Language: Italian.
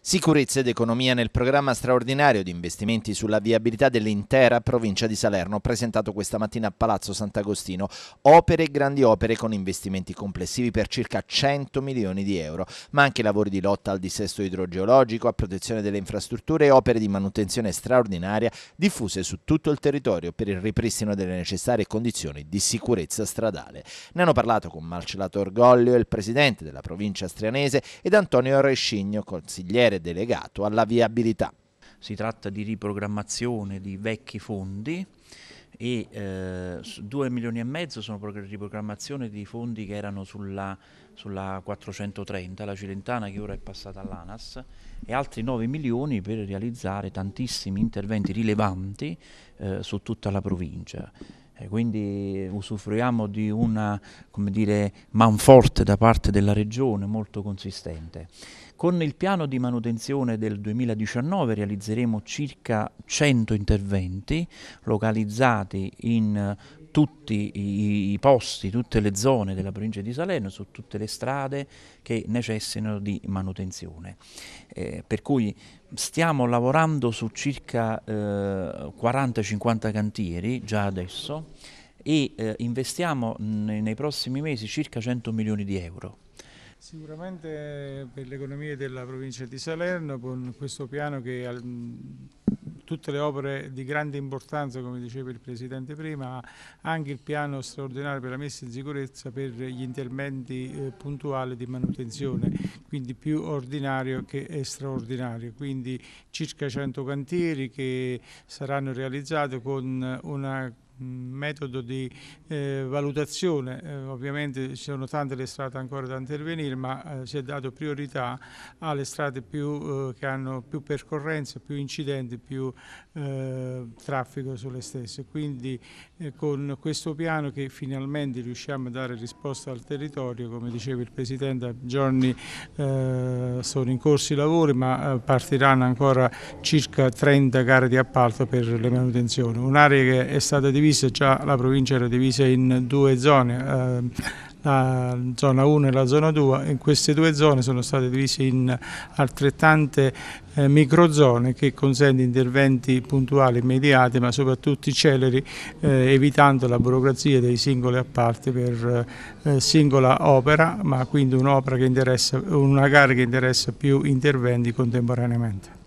Sicurezza ed economia nel programma straordinario di investimenti sulla viabilità dell'intera provincia di Salerno presentato questa mattina a Palazzo Sant'Agostino. Opere e grandi opere con investimenti complessivi per circa 100 milioni di euro, ma anche lavori di lotta al dissesto idrogeologico, a protezione delle infrastrutture e opere di manutenzione straordinaria diffuse su tutto il territorio per il ripristino delle necessarie condizioni di sicurezza stradale. Ne hanno parlato con Marcellato Orgoglio, il presidente della provincia strianese, ed Antonio Rescigno, consigliere consigliere delegato alla viabilità. Si tratta di riprogrammazione di vecchi fondi e eh, 2 milioni e mezzo sono riprogrammazione di fondi che erano sulla, sulla 430, la Cilentana che ora è passata all'ANAS e altri 9 milioni per realizzare tantissimi interventi rilevanti eh, su tutta la provincia eh, quindi usufruiamo di una dire, manforte da parte della Regione molto consistente. Con il piano di manutenzione del 2019 realizzeremo circa 100 interventi localizzati in tutti i posti, tutte le zone della provincia di Salerno, su tutte le strade che necessitano di manutenzione. Eh, per cui stiamo lavorando su circa eh, 40-50 cantieri già adesso e eh, investiamo nei prossimi mesi circa 100 milioni di euro. Sicuramente per l'economia della provincia di Salerno, con questo piano che tutte le opere di grande importanza, come diceva il Presidente prima, anche il piano straordinario per la messa in sicurezza per gli interventi eh, puntuali di manutenzione, quindi più ordinario che straordinario, quindi circa 100 cantieri che saranno realizzati con una metodo di eh, valutazione, eh, ovviamente ci sono tante le strade ancora da intervenire, ma eh, si è dato priorità alle strade più, eh, che hanno più percorrenza, più incidenti, più eh, traffico sulle stesse. Quindi eh, con questo piano che finalmente riusciamo a dare risposta al territorio, come diceva il Presidente, a giorni sono in corso i lavori, ma partiranno ancora circa 30 gare di appalto per le manutenzioni. Un'area che è stata divisa divise, già la provincia era divisa in due zone, eh, la zona 1 e la zona 2, in queste due zone sono state divise in altrettante eh, microzone che consente interventi puntuali, immediati ma soprattutto celeri eh, evitando la burocrazia dei singoli apparti per eh, singola opera ma quindi un'opera che interessa, una gara che interessa più interventi contemporaneamente.